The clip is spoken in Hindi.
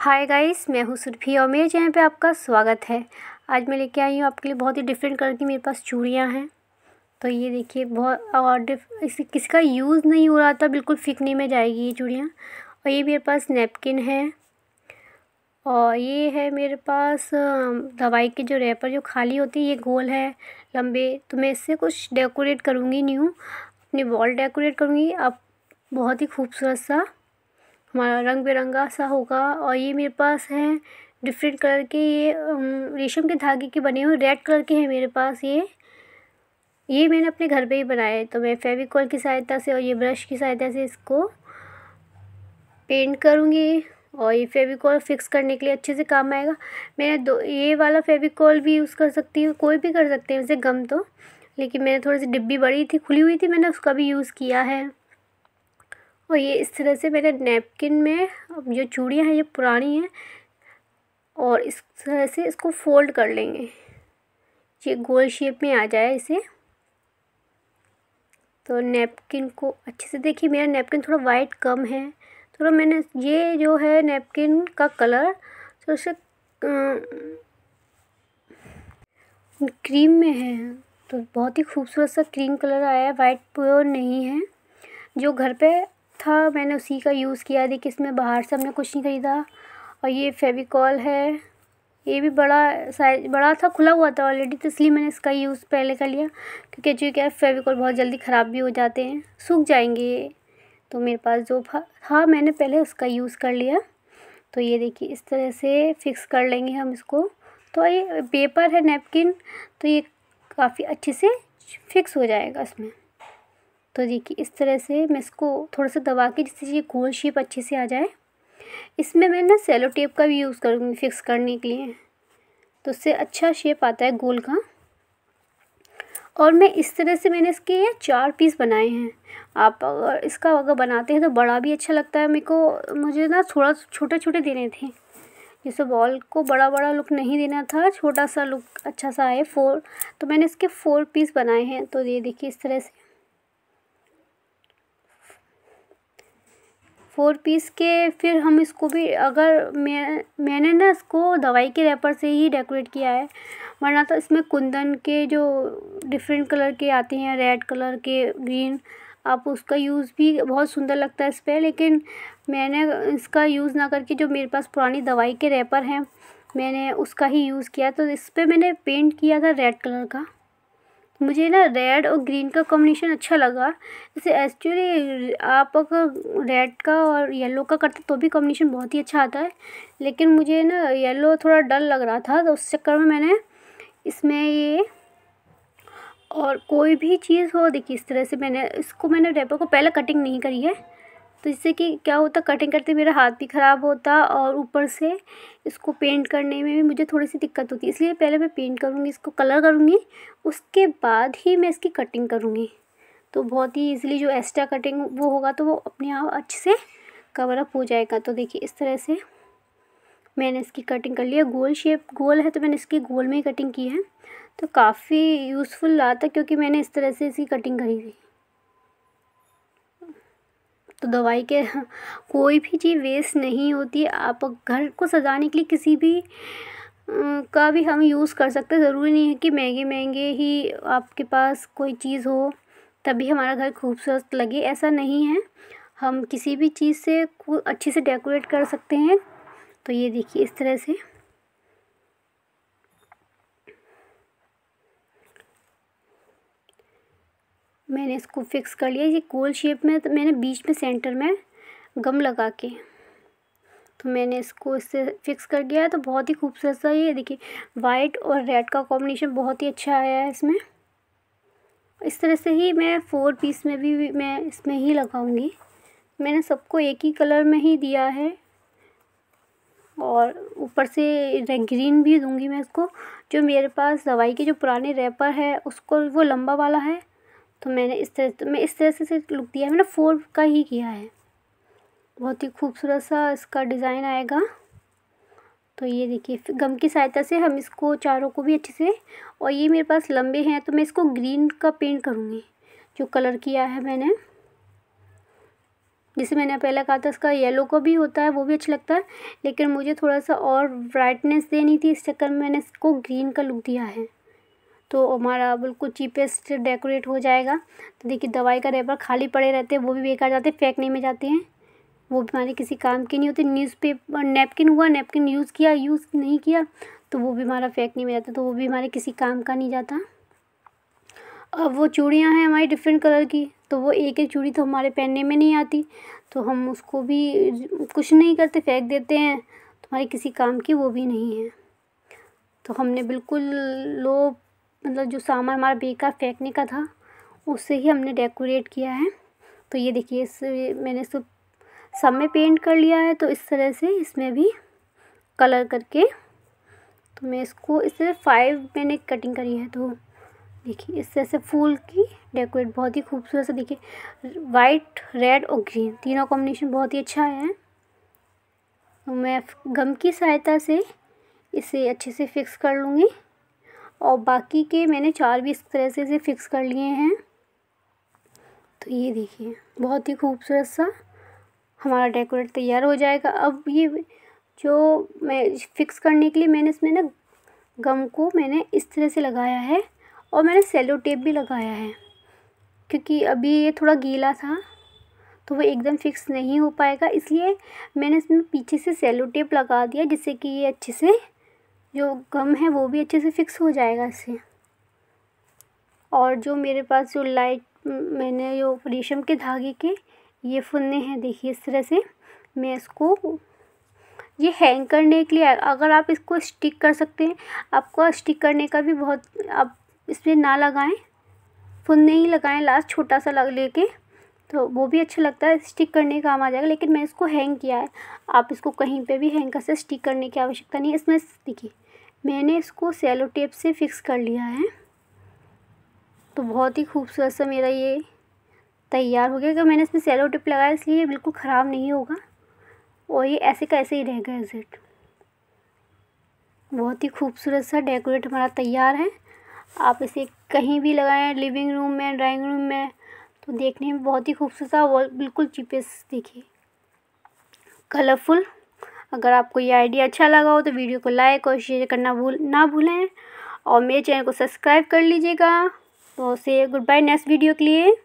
हाय गाइस मैं हूँ सुरभि और मेरे चैनल पे आपका स्वागत है आज मैं लेके आई हूँ आपके लिए बहुत ही डिफरेंट कलर की मेरे पास चूड़ियाँ हैं तो ये देखिए बहुत और इस का यूज़ नहीं हो रहा था बिल्कुल फिकने में जाएगी ये चूड़ियाँ और ये मेरे पास नेपकिन है और ये है मेरे पास दवाई के जो रैपर जो खाली होती है ये गोल है लंबे तो मैं इससे कुछ डेकोरेट करूँगी न्यू अपनी वॉल डेकोरेट करूँगी अब बहुत ही खूबसूरत सा हमारा रंग बिरंगा सा होगा और ये मेरे पास है डिफरेंट कलर के ये रेशम के धागे के बने हुए रेड कलर के हैं मेरे पास ये ये मैंने अपने घर पे ही बनाए तो मैं फेविकॉल की सहायता से और ये ब्रश की सहायता से इसको पेंट करूँगी और ये फेविकॉल फिक्स करने के लिए अच्छे से काम आएगा मैंने दो ये वाला फेविकॉल भी यूज़ कर सकती हूँ कोई भी कर सकते हैं वैसे गम तो लेकिन मैंने थोड़ी सी डिब्बी बड़ी थी खुली हुई थी मैंने उसका भी यूज़ किया है और तो ये इस तरह से मैंने नैपकिन में जो चूड़ियाँ हैं ये पुरानी हैं और इस तरह से इसको फोल्ड कर लेंगे ये गोल शेप में आ जाए इसे तो नैपकिन को अच्छे से देखिए मेरा नैपकिन थोड़ा वाइट कम है थोड़ा तो मैंने ये जो है नैपकिन का कलर थोड़ा तो सा क्रीम में है तो बहुत ही खूबसूरत सा क्रीम कलर आया है वाइट प्योर नहीं है जो घर पे था मैंने उसी का यूज़ किया देखिए इसमें बाहर से हमने कुछ नहीं ख़रीदा और ये फेविकॉल है ये भी बड़ा साइज बड़ा था खुला हुआ था ऑलरेडी तो इसलिए मैंने इसका यूज़ पहले कर लिया क्योंकि जो क्या फेविकॉल बहुत जल्दी ख़राब भी हो जाते हैं सूख जाएंगे ये तो मेरे पास जो था मैंने पहले उसका यूज़ कर लिया तो ये देखिए इस तरह से फिक्स कर लेंगे हम इसको तो ये पेपर है नेपकिन तो ये काफ़ी अच्छे से फिक्स हो जाएगा इसमें तो देखिए इस तरह से मैं इसको थोड़ा सा दबा के जिससे ये गोल शेप अच्छे से आ जाए इसमें मैं ना सेलो टेप का भी यूज़ करूँगी फिक्स करने के लिए तो उससे अच्छा शेप आता है गोल का और मैं इस तरह से मैंने इसके चार पीस बनाए हैं आप अगर इसका अगर बनाते हैं तो बड़ा भी अच्छा लगता है मेरे को मुझे ना थोड़ा छोटे छोटे देने थे जैसे बॉल को बड़ा बड़ा लुक नहीं देना था छोटा सा लुक अच्छा सा आए फोर तो मैंने इसके फोर पीस बनाए हैं तो ये देखिए इस तरह से फोर पीस के फिर हम इसको भी अगर मैं मैंने ना इसको दवाई के रैपर से ही डेकोरेट किया है वरना तो इसमें कुंदन के जो डिफरेंट कलर के आते हैं रेड कलर के ग्रीन आप उसका यूज़ भी बहुत सुंदर लगता है इस पर लेकिन मैंने इसका यूज़ ना करके जो मेरे पास पुरानी दवाई के रैपर हैं मैंने उसका ही यूज़ किया तो इस पर मैंने पेंट किया था रेड कलर का मुझे ना रेड और ग्रीन का कॉम्बिनेशन अच्छा लगा जैसे एक्चुअली आप अगर रेड का और येलो का करते तो भी कॉम्बिनेशन बहुत ही अच्छा आता है लेकिन मुझे ना येलो थोड़ा डल लग रहा था तो उस चक्कर में मैंने इसमें ये और कोई भी चीज़ हो देखिए इस तरह से मैंने इसको मैंने रेपर को पहले कटिंग नहीं करी है तो इससे कि क्या होता कटिंग करते मेरा हाथ भी ख़राब होता और ऊपर से इसको पेंट करने में भी मुझे थोड़ी सी दिक्कत होती है इसलिए पहले मैं पेंट करूँगी इसको कलर करूँगी उसके बाद ही मैं इसकी कटिंग करूँगी तो बहुत ही ईजिली जो एक्स्ट्रा कटिंग वो होगा तो वो अपने आप अच्छे से कवर अप हो जाएगा तो देखिए इस तरह से मैंने इसकी कटिंग कर लिया गोल शेप गोल है तो मैंने इसकी गोल में ही कटिंग की है तो काफ़ी यूज़फुल रहा था क्योंकि मैंने इस तरह से इसकी कटिंग करी थी तो दवाई के कोई भी चीज़ वेस्ट नहीं होती आप घर को सजाने के लिए किसी भी का भी हम यूज़ कर सकते हैं ज़रूरी नहीं है कि महंगे महंगे ही आपके पास कोई चीज़ हो तभी हमारा घर खूबसूरत लगे ऐसा नहीं है हम किसी भी चीज़ से अच्छे से डेकोरेट कर सकते हैं तो ये देखिए इस तरह से मैंने इसको फिक्स कर लिया ये गोल शेप में तो मैंने बीच में सेंटर में गम लगा के तो मैंने इसको इससे फिक्स कर दिया है तो बहुत ही खूबसूरत सा ये देखिए वाइट और रेड का कॉम्बिनेशन बहुत ही अच्छा आया है इसमें इस तरह से ही मैं फोर पीस में भी मैं इसमें ही लगाऊंगी मैंने सबको एक ही कलर में ही दिया है और ऊपर से ग्रीन भी दूंगी मैं इसको जो मेरे पास दवाई के जो पुराने रैपर है उसको वो लंबा वाला है तो मैंने इस तरह तो मैं इस तरह से सिर्फ लुक दिया है मैंने फोर का ही किया है बहुत ही खूबसूरत सा इसका डिज़ाइन आएगा तो ये देखिए गम की सहायता से हम इसको चारों को भी अच्छे से और ये मेरे पास लंबे हैं तो मैं इसको ग्रीन का पेंट करूँगी जो कलर किया है मैंने जैसे मैंने पहले कहा था इसका येलो का भी होता है वो भी अच्छा लगता है लेकिन मुझे थोड़ा सा और ब्राइटनेस देनी थी इस चक्कर में मैंने इसको ग्रीन का लुक दिया है तो हमारा बिल्कुल चीपेस्ट डेकोरेट हो जाएगा तो देखिए दवाई का रेपर खाली पड़े रहते हैं वो भी बेकार जाते हैं फेंकने में जाते हैं वो भी हमारे किसी काम के नहीं होते न्यूज़ पेपर नेपकिन हुआ नेपकिन यूज़ किया यूज़ नहीं किया तो वो भी हमारा फेंकने में जाता तो वो भी हमारे किसी काम का नहीं जाता अब वो चूड़ियाँ हैं हमारी डिफरेंट कलर की तो वो एक एक चूड़ी तो हमारे पहनने में नहीं आती तो हम उसको भी कुछ नहीं करते फेंक देते हैं तो हमारे किसी काम की वो भी नहीं है तो हमने बिल्कुल लो मतलब जो सामान हमारा बेकार फेंकने का था उससे ही हमने डेकोरेट किया है तो ये देखिए इस मैंने इसको सब में पेंट कर लिया है तो इस तरह से इसमें भी कलर करके तो मैं इसको इस तरह फाइव मैंने कटिंग करी है तो देखिए इस तरह से फूल की डेकोरेट बहुत ही खूबसूरत से देखिए वाइट रेड और ग्रीन तीनों कॉम्बिनेशन बहुत ही अच्छा है तो मैं गम की सहायता से इसे अच्छे से फिक्स कर लूँगी और बाकी के मैंने चार भी इस तरह से इसे फिक्स कर लिए हैं तो ये देखिए बहुत ही खूबसूरत सा हमारा डेकोरेट तैयार हो जाएगा अब ये जो मैं फिक्स करने के लिए मैंने इसमें ना गम को मैंने इस तरह से लगाया है और मैंने सेलो टेप भी लगाया है क्योंकि अभी ये थोड़ा गीला था तो वो एकदम फिक्स नहीं हो पाएगा इसलिए मैंने इसमें पीछे से सेलो टेप लगा दिया जिससे कि ये अच्छे से जो गम है वो भी अच्छे से फ़िक्स हो जाएगा इससे और जो मेरे पास जो लाइट मैंने जो रेशम के धागे के ये फुन्ने हैं देखिए इस तरह से मैं इसको ये हैंग करने के लिए अगर आप इसको स्टिक कर सकते हैं आपको स्टिक करने का भी बहुत आप इसमें ना लगाएं फुन्ने ही लगाएं लास्ट छोटा सा लग लेके तो वो भी अच्छा लगता है स्टिक करने का काम आ जाएगा लेकिन मैं इसको हैंग किया है आप इसको कहीं पे भी हैंग कर से स्टिक करने की आवश्यकता नहीं इसमें देखिए मैंने इसको सेलो टेप से फिक्स कर लिया है तो बहुत ही खूबसूरत सा मेरा ये तैयार हो गया क्योंकि मैंने इसमें सेलो टेप लगाया इसलिए बिल्कुल ख़राब नहीं होगा और ये ऐसे कैसे ही रहेगा एग्जिट बहुत ही खूबसूरत सा डेकोरेट हमारा तैयार है आप इसे कहीं भी लगाएं लिविंग रूम में ड्राइंग रूम में तो देखने में बहुत ही खूबसूरत और बिल्कुल चिपेस दिखी कलरफुल अगर आपको ये आइडिया अच्छा लगा हो तो वीडियो को लाइक और शेयर करना भूल ना भूलें और मेरे चैनल को सब्सक्राइब कर लीजिएगा तो से गुड बाय नेक्स्ट वीडियो के लिए